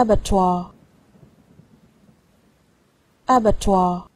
abattoir abattoir